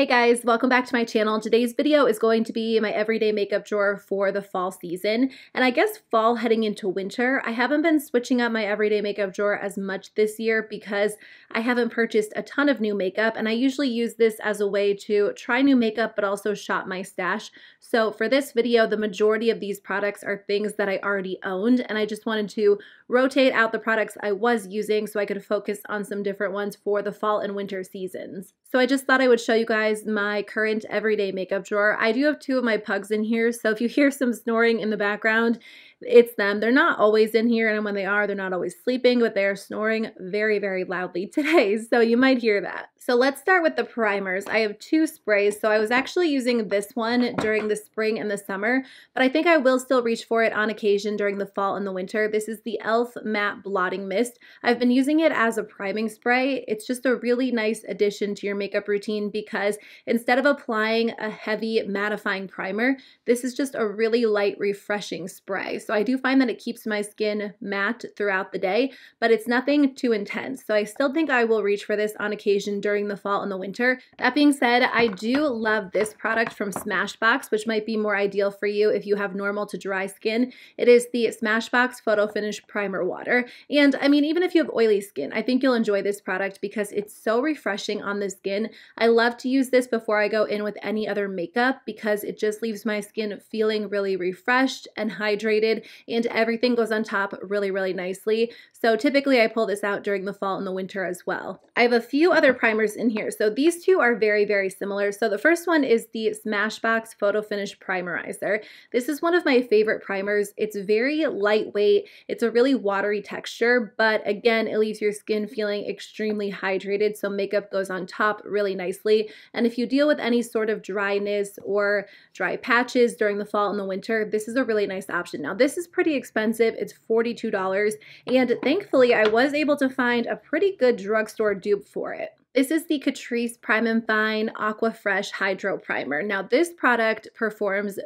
Hey guys, welcome back to my channel. Today's video is going to be my everyday makeup drawer for the fall season. And I guess fall heading into winter, I haven't been switching up my everyday makeup drawer as much this year because I haven't purchased a ton of new makeup and I usually use this as a way to try new makeup but also shop my stash. So for this video, the majority of these products are things that I already owned and I just wanted to rotate out the products I was using so I could focus on some different ones for the fall and winter seasons. So I just thought I would show you guys my current everyday makeup drawer. I do have two of my pugs in here, so if you hear some snoring in the background, it's them. They're not always in here, and when they are, they're not always sleeping, but they are snoring very, very loudly today, so you might hear that. So let's start with the primers. I have two sprays, so I was actually using this one during the spring and the summer, but I think I will still reach for it on occasion during the fall and the winter. This is the e.l.f. Matte Blotting Mist. I've been using it as a priming spray. It's just a really nice addition to your makeup routine because instead of applying a heavy mattifying primer, this is just a really light, refreshing spray. So I do find that it keeps my skin matte throughout the day, but it's nothing too intense. So I still think I will reach for this on occasion during during the fall and the winter. That being said, I do love this product from Smashbox, which might be more ideal for you if you have normal to dry skin. It is the Smashbox Photo Finish Primer Water. And I mean, even if you have oily skin, I think you'll enjoy this product because it's so refreshing on the skin. I love to use this before I go in with any other makeup because it just leaves my skin feeling really refreshed and hydrated and everything goes on top really, really nicely. So typically I pull this out during the fall and the winter as well. I have a few other primers primers in here. So these two are very, very similar. So the first one is the Smashbox Photo Finish Primerizer. This is one of my favorite primers. It's very lightweight. It's a really watery texture, but again, it leaves your skin feeling extremely hydrated. So makeup goes on top really nicely. And if you deal with any sort of dryness or dry patches during the fall and the winter, this is a really nice option. Now this is pretty expensive. It's $42. And thankfully I was able to find a pretty good drugstore dupe for it. This is the Catrice Prime and Fine Aqua Fresh Hydro Primer. Now, this product performs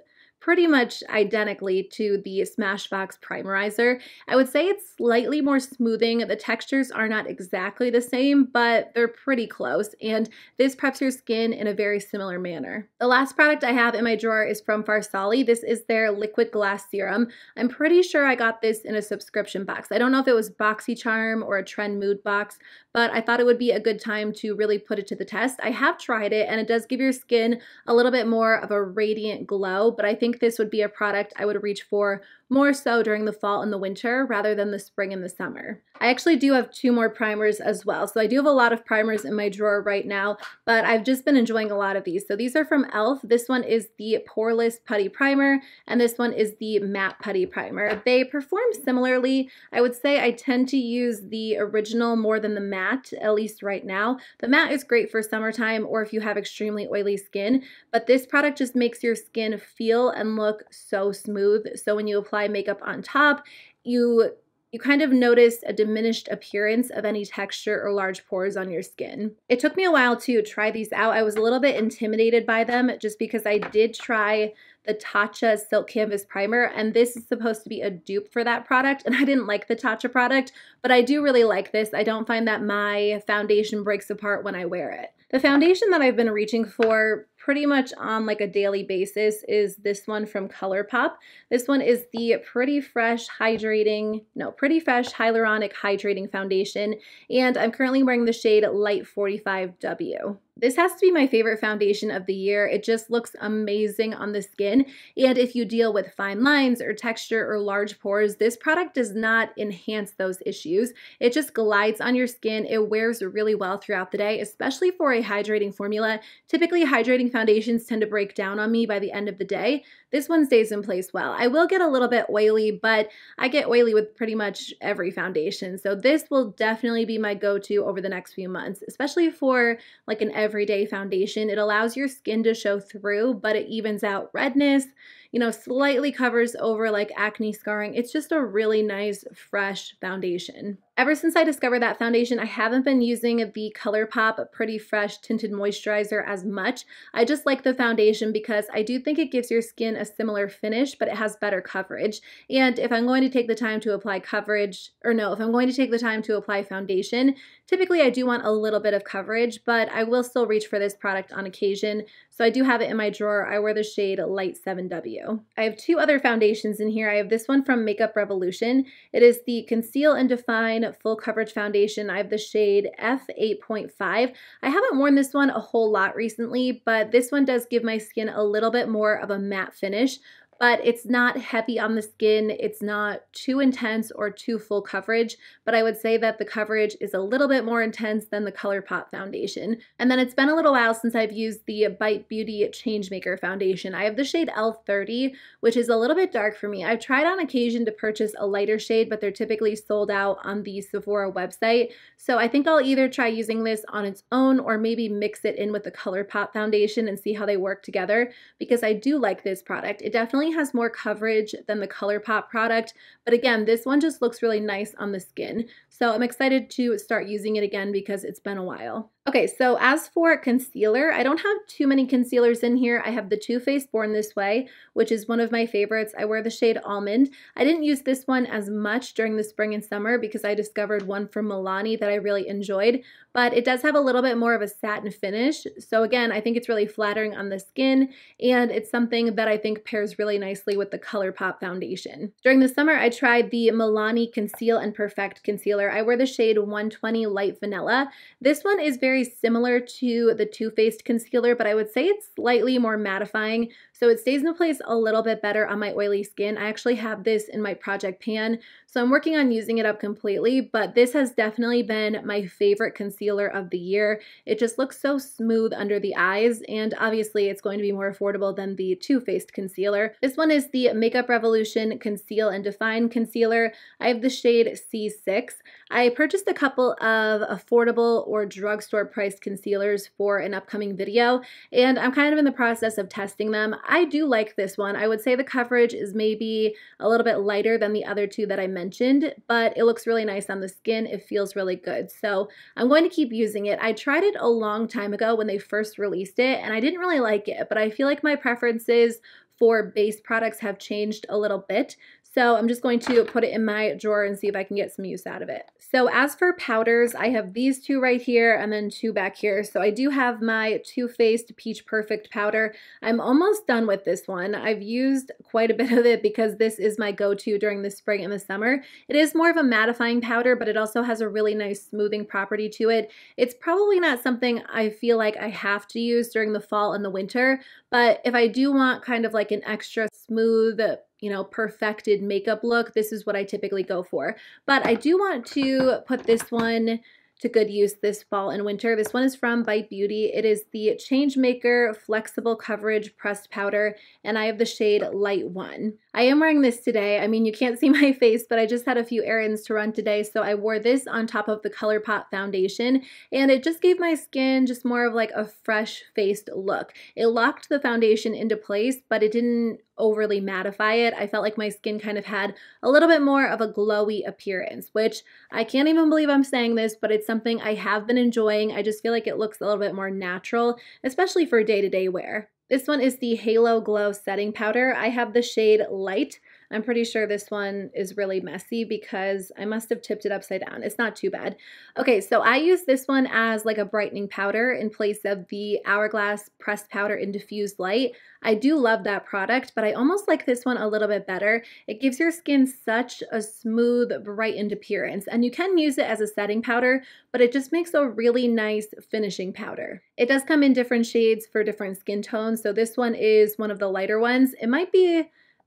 pretty much identically to the Smashbox Primerizer. I would say it's slightly more smoothing. The textures are not exactly the same, but they're pretty close, and this preps your skin in a very similar manner. The last product I have in my drawer is from Farsali. This is their Liquid Glass Serum. I'm pretty sure I got this in a subscription box. I don't know if it was BoxyCharm or a Trend Mood box, but I thought it would be a good time to really put it to the test. I have tried it, and it does give your skin a little bit more of a radiant glow, but I think think this would be a product I would reach for more so during the fall and the winter rather than the spring and the summer. I actually do have two more primers as well. So I do have a lot of primers in my drawer right now, but I've just been enjoying a lot of these. So these are from e.l.f. This one is the Poreless Putty Primer, and this one is the Matte Putty Primer. They perform similarly. I would say I tend to use the original more than the matte, at least right now. The matte is great for summertime or if you have extremely oily skin, but this product just makes your skin feel and look so smooth. So when you apply apply makeup on top, you you kind of notice a diminished appearance of any texture or large pores on your skin. It took me a while to try these out. I was a little bit intimidated by them just because I did try the Tatcha Silk Canvas Primer, and this is supposed to be a dupe for that product, and I didn't like the Tatcha product, but I do really like this. I don't find that my foundation breaks apart when I wear it. The foundation that I've been reaching for pretty much on like a daily basis is this one from ColourPop. This one is the Pretty Fresh Hydrating, no, Pretty Fresh Hyaluronic Hydrating Foundation, and I'm currently wearing the shade Light 45W. This has to be my favorite foundation of the year. It just looks amazing on the skin. And if you deal with fine lines or texture or large pores, this product does not enhance those issues. It just glides on your skin. It wears really well throughout the day, especially for a hydrating formula. Typically, hydrating foundations tend to break down on me by the end of the day this one stays in place well. I will get a little bit oily, but I get oily with pretty much every foundation. So this will definitely be my go-to over the next few months, especially for like an everyday foundation. It allows your skin to show through, but it evens out redness, you know, slightly covers over like acne scarring. It's just a really nice, fresh foundation. Ever since I discovered that foundation, I haven't been using the ColourPop Pretty Fresh Tinted Moisturizer as much. I just like the foundation because I do think it gives your skin a a similar finish, but it has better coverage. And if I'm going to take the time to apply coverage, or no, if I'm going to take the time to apply foundation, typically I do want a little bit of coverage, but I will still reach for this product on occasion. So I do have it in my drawer. I wear the shade Light 7W. I have two other foundations in here. I have this one from Makeup Revolution. It is the Conceal and Define Full Coverage Foundation. I have the shade F8.5. I haven't worn this one a whole lot recently, but this one does give my skin a little bit more of a matte finish Spanish but it's not heavy on the skin. It's not too intense or too full coverage, but I would say that the coverage is a little bit more intense than the ColourPop foundation. And then it's been a little while since I've used the Bite Beauty Changemaker foundation. I have the shade L30, which is a little bit dark for me. I've tried on occasion to purchase a lighter shade, but they're typically sold out on the Sephora website. So I think I'll either try using this on its own or maybe mix it in with the ColourPop foundation and see how they work together because I do like this product. It definitely definitely has more coverage than the ColourPop product, but again, this one just looks really nice on the skin. So I'm excited to start using it again because it's been a while. Okay, so as for concealer, I don't have too many concealers in here. I have the Too Faced Born This Way, which is one of my favorites. I wear the shade Almond. I didn't use this one as much during the spring and summer because I discovered one from Milani that I really enjoyed, but it does have a little bit more of a satin finish. So again, I think it's really flattering on the skin, and it's something that I think pairs really nicely with the ColourPop foundation. During the summer, I tried the Milani Conceal and Perfect Concealer. I wear the shade 120 Light Vanilla. This one is very very similar to the Too Faced concealer, but I would say it's slightly more mattifying. So it stays in place a little bit better on my oily skin. I actually have this in my project pan, so I'm working on using it up completely, but this has definitely been my favorite concealer of the year. It just looks so smooth under the eyes, and obviously it's going to be more affordable than the Too Faced concealer. This one is the Makeup Revolution Conceal and Define Concealer. I have the shade C6. I purchased a couple of affordable or drugstore priced concealers for an upcoming video, and I'm kind of in the process of testing them. I do like this one. I would say the coverage is maybe a little bit lighter than the other two that I mentioned, but it looks really nice on the skin. It feels really good, so I'm going to keep using it. I tried it a long time ago when they first released it, and I didn't really like it, but I feel like my preferences for base products have changed a little bit. So I'm just going to put it in my drawer and see if I can get some use out of it. So as for powders, I have these two right here and then two back here. So I do have my Too Faced Peach Perfect powder. I'm almost done with this one. I've used quite a bit of it because this is my go-to during the spring and the summer. It is more of a mattifying powder, but it also has a really nice smoothing property to it. It's probably not something I feel like I have to use during the fall and the winter, but if I do want kind of like an extra smooth you know, perfected makeup look, this is what I typically go for. But I do want to put this one to good use this fall and winter. This one is from Bite Beauty. It is the Changemaker Flexible Coverage Pressed Powder, and I have the shade Light One. I am wearing this today. I mean, you can't see my face, but I just had a few errands to run today, so I wore this on top of the ColourPop foundation, and it just gave my skin just more of like a fresh-faced look. It locked the foundation into place, but it didn't overly mattify it. I felt like my skin kind of had a little bit more of a glowy appearance, which I can't even believe I'm saying this, but it's something I have been enjoying. I just feel like it looks a little bit more natural, especially for day-to-day -day wear. This one is the Halo Glow Setting Powder. I have the shade Light I'm pretty sure this one is really messy because I must have tipped it upside down. It's not too bad. Okay, so I use this one as like a brightening powder in place of the Hourglass Pressed Powder in Diffused Light. I do love that product, but I almost like this one a little bit better. It gives your skin such a smooth, brightened appearance, and you can use it as a setting powder, but it just makes a really nice finishing powder. It does come in different shades for different skin tones, so this one is one of the lighter ones. It might be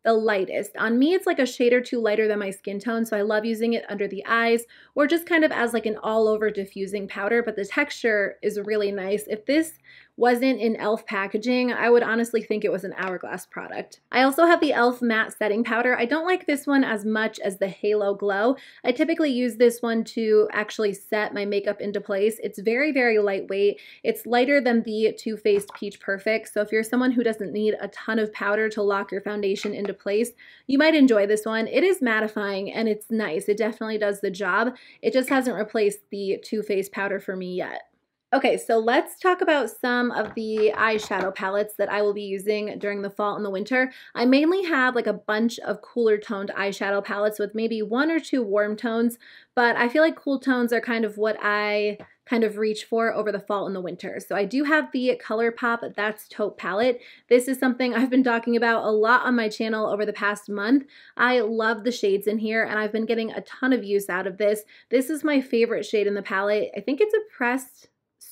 the lightest. On me, it's like a shade or two lighter than my skin tone, so I love using it under the eyes or just kind of as like an all over diffusing powder, but the texture is really nice. If this wasn't in e.l.f. packaging, I would honestly think it was an Hourglass product. I also have the e.l.f. Matte Setting Powder. I don't like this one as much as the Halo Glow. I typically use this one to actually set my makeup into place. It's very, very lightweight. It's lighter than the Too Faced Peach Perfect, so if you're someone who doesn't need a ton of powder to lock your foundation into place, you might enjoy this one. It is mattifying and it's nice. It definitely does the job. It just hasn't replaced the Too Faced powder for me yet. Okay, so let's talk about some of the eyeshadow palettes that I will be using during the fall and the winter. I mainly have like a bunch of cooler toned eyeshadow palettes with maybe one or two warm tones, but I feel like cool tones are kind of what I kind of reach for over the fall and the winter. So I do have the ColourPop That's Taupe palette. This is something I've been talking about a lot on my channel over the past month. I love the shades in here and I've been getting a ton of use out of this. This is my favorite shade in the palette. I think it's a pressed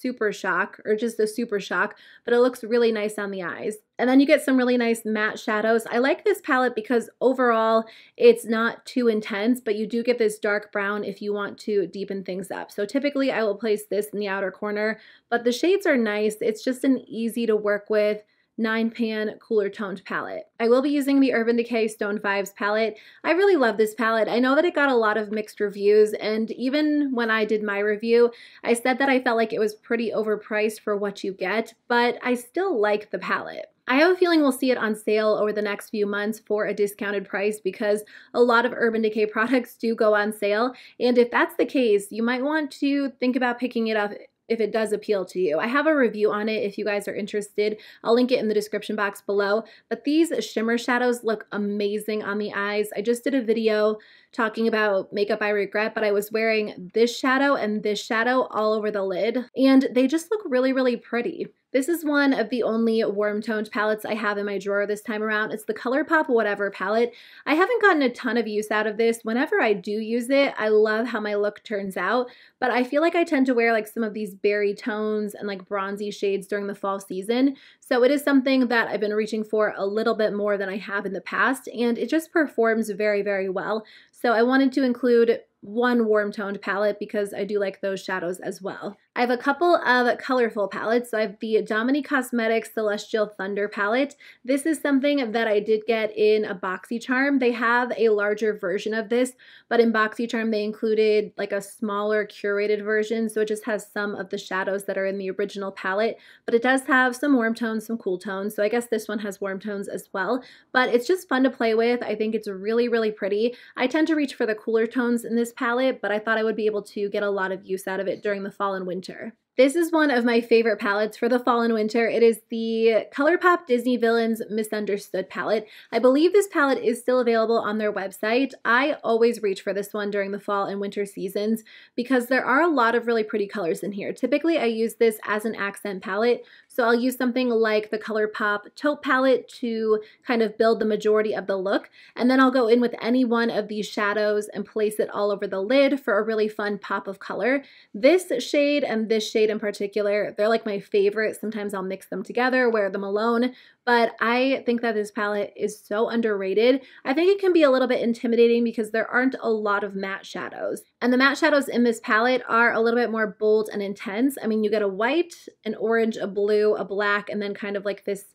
super shock or just the super shock, but it looks really nice on the eyes. And then you get some really nice matte shadows. I like this palette because overall it's not too intense, but you do get this dark brown if you want to deepen things up. So typically I will place this in the outer corner, but the shades are nice. It's just an easy to work with 9 pan cooler toned palette. I will be using the Urban Decay Stone Fives palette. I really love this palette. I know that it got a lot of mixed reviews and even when I did my review, I said that I felt like it was pretty overpriced for what you get, but I still like the palette. I have a feeling we'll see it on sale over the next few months for a discounted price because a lot of Urban Decay products do go on sale. And if that's the case, you might want to think about picking it up if it does appeal to you. I have a review on it if you guys are interested. I'll link it in the description box below. But these shimmer shadows look amazing on the eyes. I just did a video talking about makeup I regret, but I was wearing this shadow and this shadow all over the lid. And they just look really, really pretty. This is one of the only warm toned palettes I have in my drawer this time around. It's the ColourPop Whatever palette. I haven't gotten a ton of use out of this. Whenever I do use it, I love how my look turns out, but I feel like I tend to wear like some of these berry tones and like bronzy shades during the fall season. So it is something that I've been reaching for a little bit more than I have in the past, and it just performs very, very well. So I wanted to include one warm toned palette because I do like those shadows as well. I have a couple of colorful palettes. So I have the Domini Cosmetics Celestial Thunder palette. This is something that I did get in a BoxyCharm. They have a larger version of this, but in BoxyCharm they included like a smaller curated version. So it just has some of the shadows that are in the original palette, but it does have some warm tones, some cool tones. So I guess this one has warm tones as well, but it's just fun to play with. I think it's really, really pretty. I tend tend to reach for the cooler tones in this palette, but I thought I would be able to get a lot of use out of it during the fall and winter. This is one of my favorite palettes for the fall and winter. It is the ColourPop Disney Villains Misunderstood palette. I believe this palette is still available on their website. I always reach for this one during the fall and winter seasons because there are a lot of really pretty colors in here. Typically, I use this as an accent palette so I'll use something like the ColourPop Tote Palette to kind of build the majority of the look. And then I'll go in with any one of these shadows and place it all over the lid for a really fun pop of color. This shade and this shade in particular, they're like my favorite. Sometimes I'll mix them together, wear them alone, but I think that this palette is so underrated. I think it can be a little bit intimidating because there aren't a lot of matte shadows. And the matte shadows in this palette are a little bit more bold and intense. I mean, you get a white, an orange, a blue, a black, and then kind of like this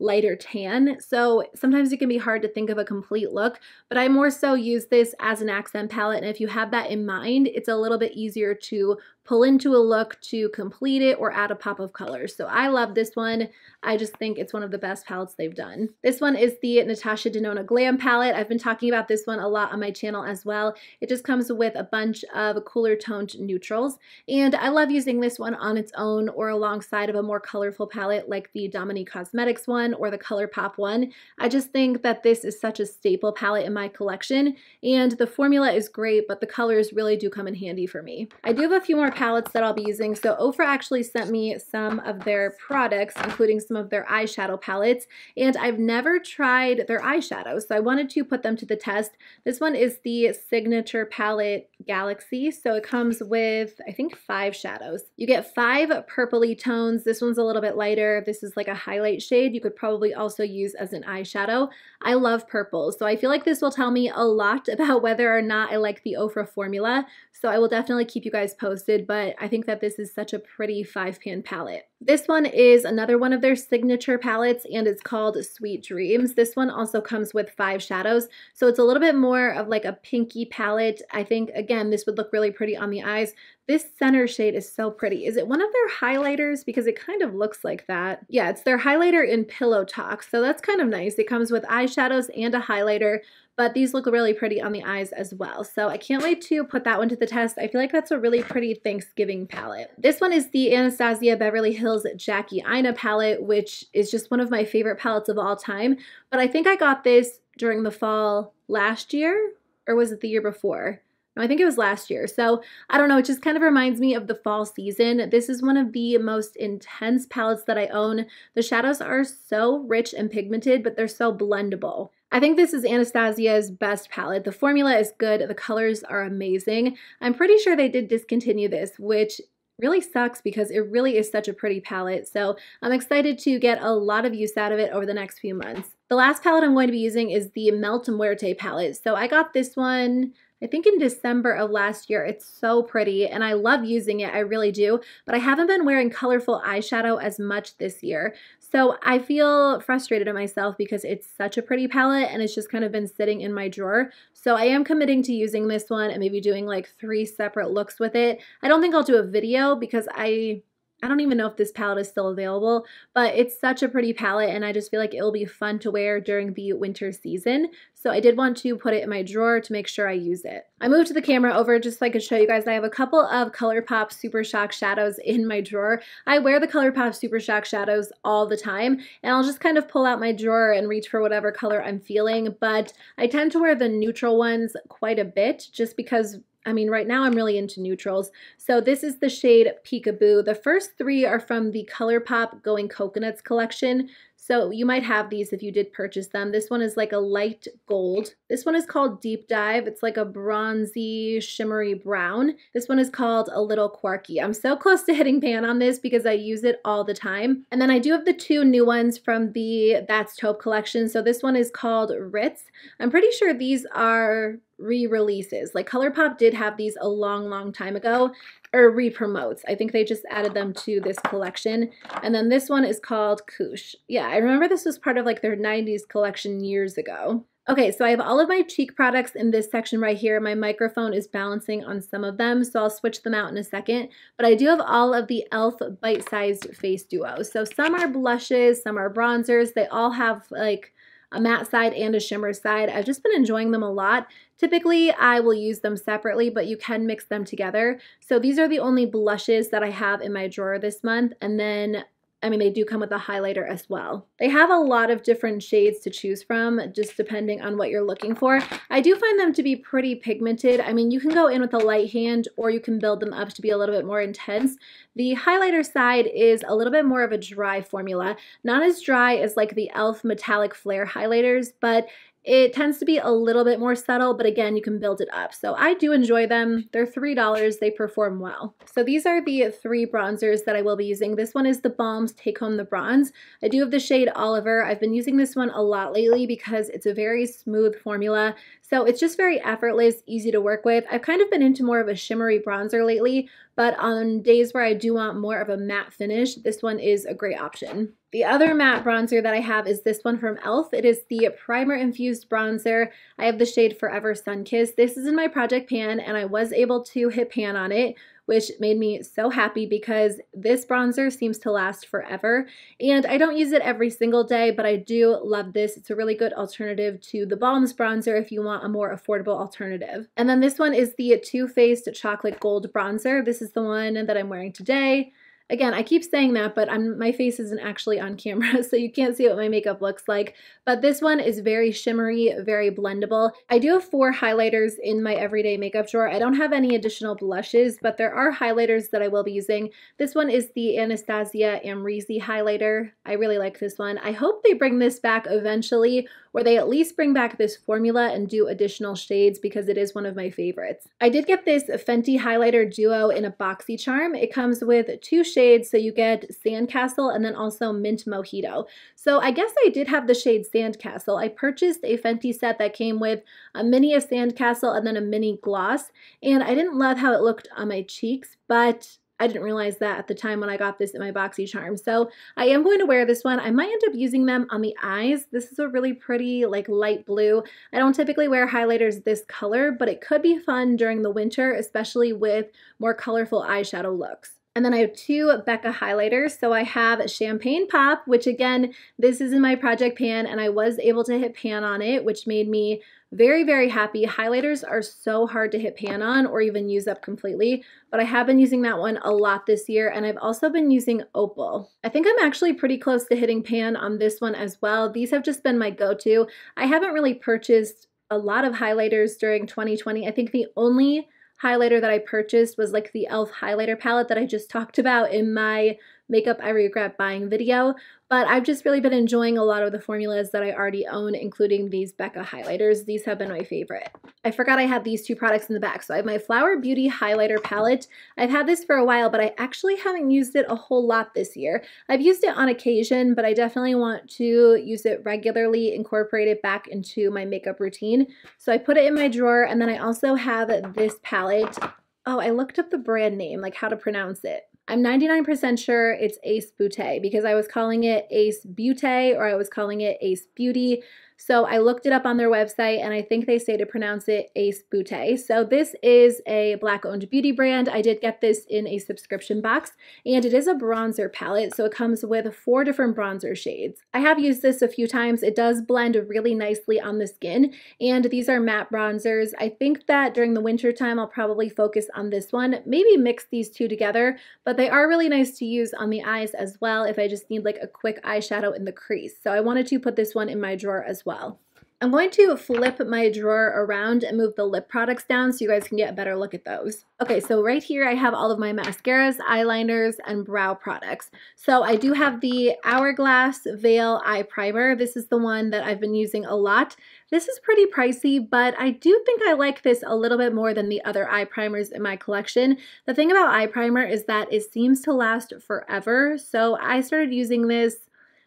lighter tan. So sometimes it can be hard to think of a complete look, but I more so use this as an accent palette. And if you have that in mind, it's a little bit easier to pull into a look to complete it or add a pop of color. So I love this one. I just think it's one of the best palettes they've done. This one is the Natasha Denona Glam palette. I've been talking about this one a lot on my channel as well. It just comes with a bunch of cooler toned neutrals. And I love using this one on its own or alongside of a more colorful palette like the Dominique Cosmetics one one or the ColourPop one. I just think that this is such a staple palette in my collection and the formula is great, but the colors really do come in handy for me. I do have a few more palettes that I'll be using. So Ofra actually sent me some of their products, including some of their eyeshadow palettes, and I've never tried their eyeshadows. So I wanted to put them to the test. This one is the Signature Palette Galaxy. So it comes with, I think, five shadows. You get five purpley tones. This one's a little bit lighter. This is like a highlight shade. You could probably also use as an eyeshadow. I love purple, so I feel like this will tell me a lot about whether or not I like the Ofra formula, so I will definitely keep you guys posted, but I think that this is such a pretty five pan palette. This one is another one of their signature palettes and it's called Sweet Dreams. This one also comes with five shadows. So it's a little bit more of like a pinky palette. I think, again, this would look really pretty on the eyes. This center shade is so pretty. Is it one of their highlighters? Because it kind of looks like that. Yeah, it's their highlighter in Pillow Talk. So that's kind of nice. It comes with eyeshadows and a highlighter but these look really pretty on the eyes as well. So I can't wait to put that one to the test. I feel like that's a really pretty Thanksgiving palette. This one is the Anastasia Beverly Hills Jackie Ina palette, which is just one of my favorite palettes of all time. But I think I got this during the fall last year, or was it the year before? No, I think it was last year. So I don't know, it just kind of reminds me of the fall season. This is one of the most intense palettes that I own. The shadows are so rich and pigmented, but they're so blendable. I think this is Anastasia's best palette. The formula is good, the colors are amazing. I'm pretty sure they did discontinue this, which really sucks because it really is such a pretty palette. So I'm excited to get a lot of use out of it over the next few months. The last palette I'm going to be using is the Melt Muerte palette. So I got this one I think in December of last year. It's so pretty and I love using it, I really do, but I haven't been wearing colorful eyeshadow as much this year. So I feel frustrated at myself because it's such a pretty palette and it's just kind of been sitting in my drawer. So I am committing to using this one and maybe doing like three separate looks with it. I don't think I'll do a video because I I don't even know if this palette is still available, but it's such a pretty palette and I just feel like it'll be fun to wear during the winter season. So I did want to put it in my drawer to make sure I use it. I moved the camera over just so I could show you guys I have a couple of ColourPop Super Shock shadows in my drawer. I wear the ColourPop Super Shock shadows all the time and I'll just kind of pull out my drawer and reach for whatever color I'm feeling, but I tend to wear the neutral ones quite a bit just because I mean, right now I'm really into neutrals. So this is the shade Peekaboo. The first three are from the ColourPop Going Coconuts collection. So you might have these if you did purchase them. This one is like a light gold. This one is called Deep Dive. It's like a bronzy, shimmery brown. This one is called A Little Quirky. I'm so close to hitting pan on this because I use it all the time. And then I do have the two new ones from the That's Taupe collection. So this one is called Ritz. I'm pretty sure these are re-releases. Like ColourPop did have these a long, long time ago, or re-promotes. I think they just added them to this collection. And then this one is called Koosh. Yeah, I remember this was part of like their 90s collection years ago. Okay, so I have all of my cheek products in this section right here. My microphone is balancing on some of them, so I'll switch them out in a second. But I do have all of the e.l.f. bite-sized face duos. So some are blushes, some are bronzers. They all have like a matte side and a shimmer side. I've just been enjoying them a lot. Typically, I will use them separately, but you can mix them together. So these are the only blushes that I have in my drawer this month. And then I mean, they do come with a highlighter as well. They have a lot of different shades to choose from, just depending on what you're looking for. I do find them to be pretty pigmented. I mean, you can go in with a light hand or you can build them up to be a little bit more intense. The highlighter side is a little bit more of a dry formula. Not as dry as like the e.l.f. metallic flare highlighters, but it tends to be a little bit more subtle, but again, you can build it up. So I do enjoy them. They're $3. They perform well. So these are the three bronzers that I will be using. This one is the Balm's Take Home the Bronze. I do have the shade Oliver. I've been using this one a lot lately because it's a very smooth formula. So it's just very effortless, easy to work with. I've kind of been into more of a shimmery bronzer lately, but on days where I do want more of a matte finish, this one is a great option. The other matte bronzer that I have is this one from e.l.f. It is the Primer Infused Bronzer. I have the shade Forever Sun Kiss. This is in my project pan, and I was able to hit pan on it, which made me so happy because this bronzer seems to last forever. And I don't use it every single day, but I do love this. It's a really good alternative to the Balms bronzer if you want a more affordable alternative. And then this one is the Too Faced Chocolate Gold Bronzer. This is the one that I'm wearing today. Again, I keep saying that, but I'm, my face isn't actually on camera, so you can't see what my makeup looks like. But this one is very shimmery, very blendable. I do have four highlighters in my everyday makeup drawer. I don't have any additional blushes, but there are highlighters that I will be using. This one is the Anastasia Amrezi highlighter. I really like this one. I hope they bring this back eventually, or they at least bring back this formula and do additional shades because it is one of my favorites. I did get this Fenty highlighter duo in a boxy charm. It comes with two shades shades. So you get Sandcastle and then also Mint Mojito. So I guess I did have the shade Sandcastle. I purchased a Fenty set that came with a mini of Sandcastle and then a mini gloss. And I didn't love how it looked on my cheeks, but I didn't realize that at the time when I got this in my boxy charm. So I am going to wear this one. I might end up using them on the eyes. This is a really pretty like light blue. I don't typically wear highlighters this color, but it could be fun during the winter, especially with more colorful eyeshadow looks. And then I have two Becca highlighters. So I have Champagne Pop, which again, this is in my project pan and I was able to hit pan on it, which made me very, very happy. Highlighters are so hard to hit pan on or even use up completely, but I have been using that one a lot this year and I've also been using Opal. I think I'm actually pretty close to hitting pan on this one as well. These have just been my go-to. I haven't really purchased a lot of highlighters during 2020. I think the only highlighter that I purchased was like the e.l.f. highlighter palette that I just talked about in my Makeup I Regret Buying video, but I've just really been enjoying a lot of the formulas that I already own, including these Becca highlighters. These have been my favorite. I forgot I had these two products in the back. So I have my Flower Beauty highlighter palette. I've had this for a while, but I actually haven't used it a whole lot this year. I've used it on occasion, but I definitely want to use it regularly, incorporate it back into my makeup routine. So I put it in my drawer, and then I also have this palette. Oh, I looked up the brand name, like how to pronounce it. I'm 99% sure it's Ace Beauté because I was calling it Ace Beauté or I was calling it Ace Beauty. So I looked it up on their website and I think they say to pronounce it Ace Boute. So this is a black owned beauty brand. I did get this in a subscription box and it is a bronzer palette. So it comes with four different bronzer shades. I have used this a few times. It does blend really nicely on the skin and these are matte bronzers. I think that during the winter time, I'll probably focus on this one, maybe mix these two together, but they are really nice to use on the eyes as well if I just need like a quick eyeshadow in the crease. So I wanted to put this one in my drawer as well well. I'm going to flip my drawer around and move the lip products down so you guys can get a better look at those. Okay, so right here I have all of my mascaras, eyeliners, and brow products. So I do have the Hourglass Veil Eye Primer. This is the one that I've been using a lot. This is pretty pricey, but I do think I like this a little bit more than the other eye primers in my collection. The thing about eye primer is that it seems to last forever, so I started using this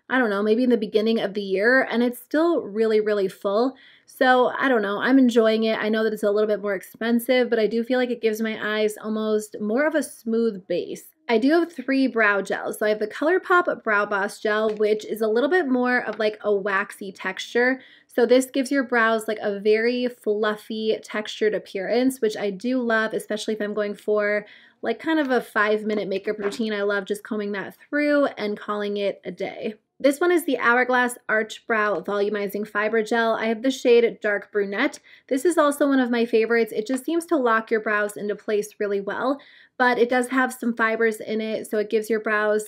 I don't know, maybe in the beginning of the year, and it's still really, really full. So I don't know, I'm enjoying it. I know that it's a little bit more expensive, but I do feel like it gives my eyes almost more of a smooth base. I do have three brow gels. So I have the ColourPop Brow Boss Gel, which is a little bit more of like a waxy texture. So this gives your brows like a very fluffy textured appearance, which I do love, especially if I'm going for like kind of a five minute makeup routine. I love just combing that through and calling it a day. This one is the Hourglass Arch Brow Volumizing Fiber Gel. I have the shade Dark Brunette. This is also one of my favorites. It just seems to lock your brows into place really well, but it does have some fibers in it, so it gives your brows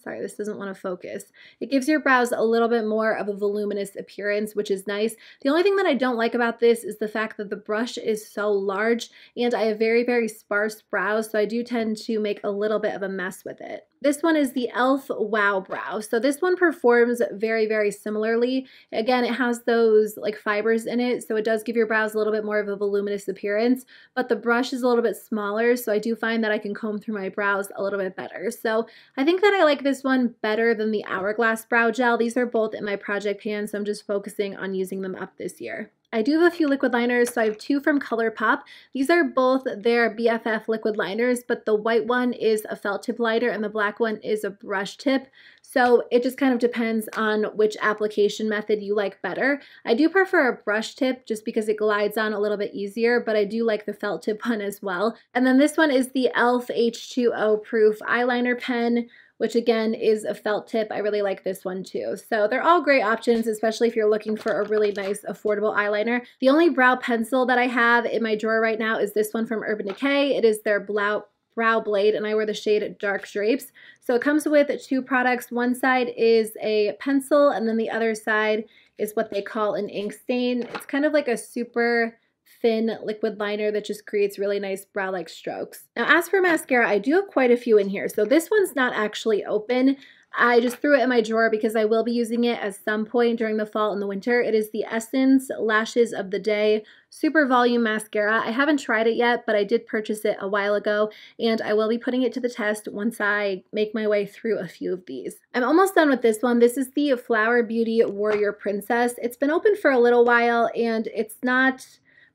sorry, this doesn't want to focus. It gives your brows a little bit more of a voluminous appearance, which is nice. The only thing that I don't like about this is the fact that the brush is so large and I have very, very sparse brows, so I do tend to make a little bit of a mess with it. This one is the e.l.f. Wow Brow. So this one performs very, very similarly. Again, it has those like fibers in it, so it does give your brows a little bit more of a voluminous appearance, but the brush is a little bit smaller, so I do find that I can comb through my brows a little bit better. So I think that I like this one better than the Hourglass Brow Gel. These are both in my project pan, so I'm just focusing on using them up this year. I do have a few liquid liners, so I have two from ColourPop. These are both their BFF liquid liners, but the white one is a felt tip liner and the black one is a brush tip. So it just kind of depends on which application method you like better. I do prefer a brush tip just because it glides on a little bit easier, but I do like the felt tip one as well. And then this one is the e.l.f. H2O Proof Eyeliner Pen which again is a felt tip. I really like this one too. So they're all great options, especially if you're looking for a really nice affordable eyeliner. The only brow pencil that I have in my drawer right now is this one from Urban Decay. It is their Blout brow blade and I wear the shade dark drapes so it comes with two products one side is a pencil and then the other side is what they call an ink stain it's kind of like a super thin liquid liner that just creates really nice brow-like strokes. Now as for mascara, I do have quite a few in here. So this one's not actually open. I just threw it in my drawer because I will be using it at some point during the fall and the winter. It is the Essence Lashes of the Day Super Volume Mascara. I haven't tried it yet, but I did purchase it a while ago, and I will be putting it to the test once I make my way through a few of these. I'm almost done with this one. This is the Flower Beauty Warrior Princess. It's been open for a little while, and it's not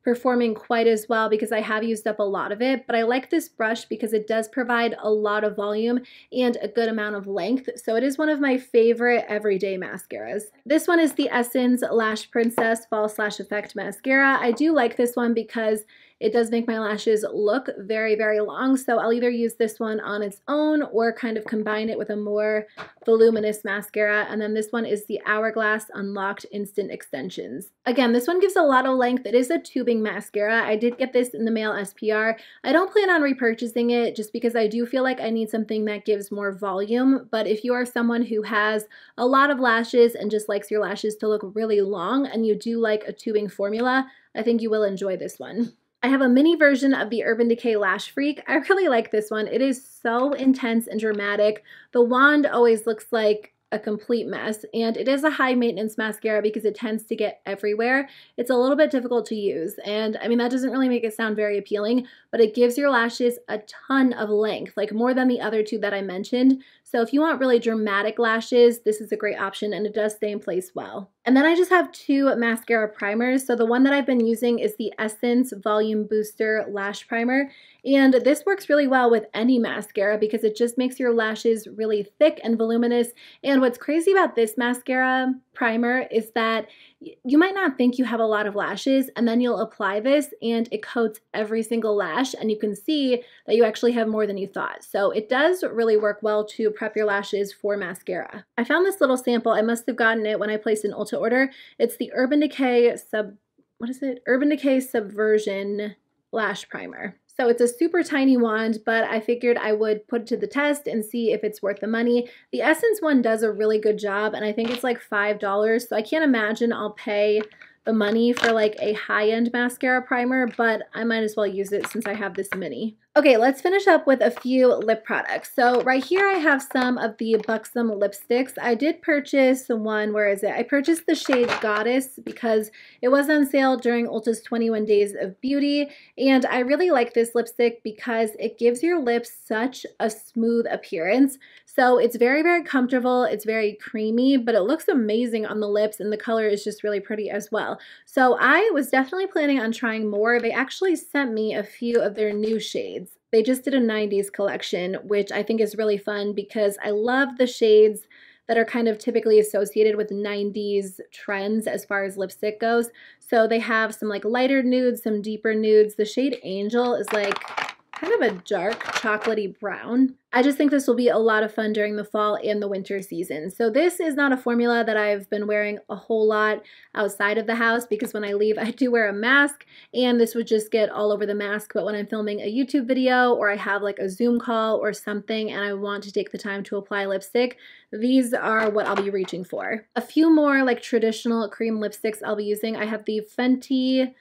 performing quite as well because I have used up a lot of it, but I like this brush because it does provide a lot of volume and a good amount of length, so it is one of my favorite everyday mascaras. This one is the Essence Lash Princess False Lash Effect Mascara. I do like this one because it does make my lashes look very, very long, so I'll either use this one on its own or kind of combine it with a more voluminous mascara. And then this one is the Hourglass Unlocked Instant Extensions. Again, this one gives a lot of length. It is a tubing mascara. I did get this in the mail SPR. I don't plan on repurchasing it just because I do feel like I need something that gives more volume. But if you are someone who has a lot of lashes and just likes your lashes to look really long and you do like a tubing formula, I think you will enjoy this one. I have a mini version of the Urban Decay Lash Freak. I really like this one. It is so intense and dramatic. The wand always looks like a complete mess and it is a high maintenance mascara because it tends to get everywhere. It's a little bit difficult to use and I mean that doesn't really make it sound very appealing but it gives your lashes a ton of length like more than the other two that I mentioned so if you want really dramatic lashes, this is a great option and it does stay in place well. And then I just have two mascara primers. So the one that I've been using is the Essence Volume Booster Lash Primer. And this works really well with any mascara because it just makes your lashes really thick and voluminous. And what's crazy about this mascara primer is that you might not think you have a lot of lashes and then you'll apply this and it coats every single lash and you can see that you actually have more than you thought. So it does really work well to prep your lashes for mascara. I found this little sample. I must have gotten it when I placed an Ulta order. It's the Urban Decay Sub, what is it? Urban Decay Subversion Lash Primer. So it's a super tiny wand, but I figured I would put to the test and see if it's worth the money. The Essence one does a really good job, and I think it's like $5, so I can't imagine I'll pay the money for like a high-end mascara primer, but I might as well use it since I have this mini. Okay, let's finish up with a few lip products. So right here I have some of the Buxom lipsticks. I did purchase one, where is it? I purchased the shade Goddess because it was on sale during Ulta's 21 Days of Beauty. And I really like this lipstick because it gives your lips such a smooth appearance. So it's very, very comfortable. It's very creamy, but it looks amazing on the lips and the color is just really pretty as well. So I was definitely planning on trying more. They actually sent me a few of their new shades. They just did a 90s collection, which I think is really fun because I love the shades that are kind of typically associated with 90s trends as far as lipstick goes. So they have some like lighter nudes, some deeper nudes. The shade Angel is like kind of a dark chocolatey brown. I just think this will be a lot of fun during the fall and the winter season. So this is not a formula that I've been wearing a whole lot outside of the house because when I leave, I do wear a mask and this would just get all over the mask. But when I'm filming a YouTube video or I have like a Zoom call or something and I want to take the time to apply lipstick, these are what I'll be reaching for. A few more like traditional cream lipsticks I'll be using. I have the Fenty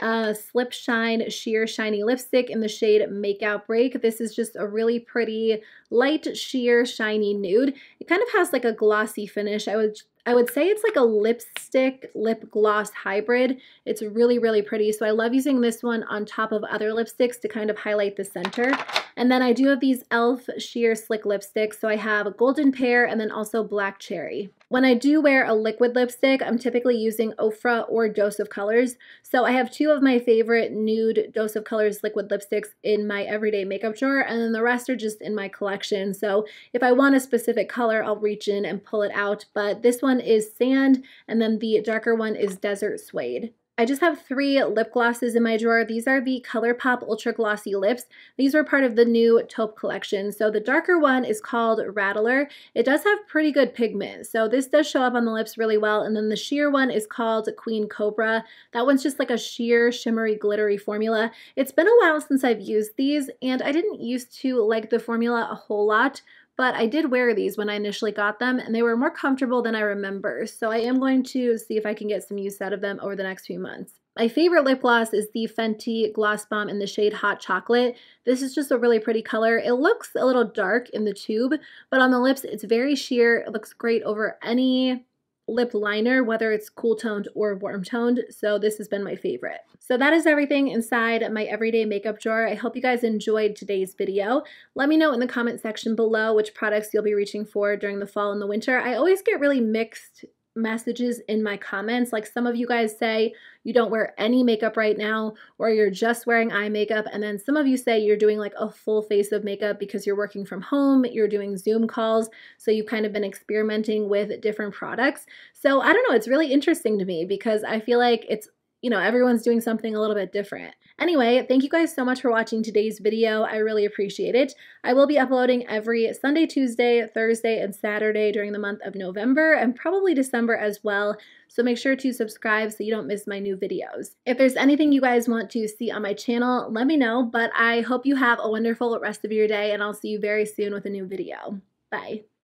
uh, Slip Shine Sheer Shiny Lipstick in the shade Makeout Break. This is just a really pretty light, sheer, shiny nude. It kind of has like a glossy finish. I would I would say it's like a lipstick lip gloss hybrid. It's really, really pretty. So I love using this one on top of other lipsticks to kind of highlight the center. And then I do have these e.l.f. sheer slick lipsticks. So I have golden pear and then also black cherry. When I do wear a liquid lipstick, I'm typically using Ofra or Dose of Colors. So I have two of my favorite nude Dose of Colors liquid lipsticks in my everyday makeup drawer, and then the rest are just in my collection. So if I want a specific color, I'll reach in and pull it out. But this one is Sand, and then the darker one is Desert Suede. I just have three lip glosses in my drawer. These are the ColourPop Ultra Glossy Lips. These were part of the new taupe collection. So the darker one is called Rattler. It does have pretty good pigment. So this does show up on the lips really well. And then the sheer one is called Queen Cobra. That one's just like a sheer shimmery glittery formula. It's been a while since I've used these and I didn't used to like the formula a whole lot but I did wear these when I initially got them and they were more comfortable than I remember. So I am going to see if I can get some use out of them over the next few months. My favorite lip gloss is the Fenty Gloss Bomb in the shade Hot Chocolate. This is just a really pretty color. It looks a little dark in the tube, but on the lips, it's very sheer. It looks great over any lip liner, whether it's cool toned or warm toned. So this has been my favorite. So that is everything inside my everyday makeup drawer. I hope you guys enjoyed today's video. Let me know in the comment section below which products you'll be reaching for during the fall and the winter. I always get really mixed messages in my comments. Like some of you guys say you don't wear any makeup right now, or you're just wearing eye makeup. And then some of you say you're doing like a full face of makeup because you're working from home, you're doing Zoom calls. So you've kind of been experimenting with different products. So I don't know, it's really interesting to me because I feel like it's you know, everyone's doing something a little bit different. Anyway, thank you guys so much for watching today's video. I really appreciate it. I will be uploading every Sunday, Tuesday, Thursday, and Saturday during the month of November and probably December as well. So make sure to subscribe so you don't miss my new videos. If there's anything you guys want to see on my channel, let me know. But I hope you have a wonderful rest of your day and I'll see you very soon with a new video. Bye.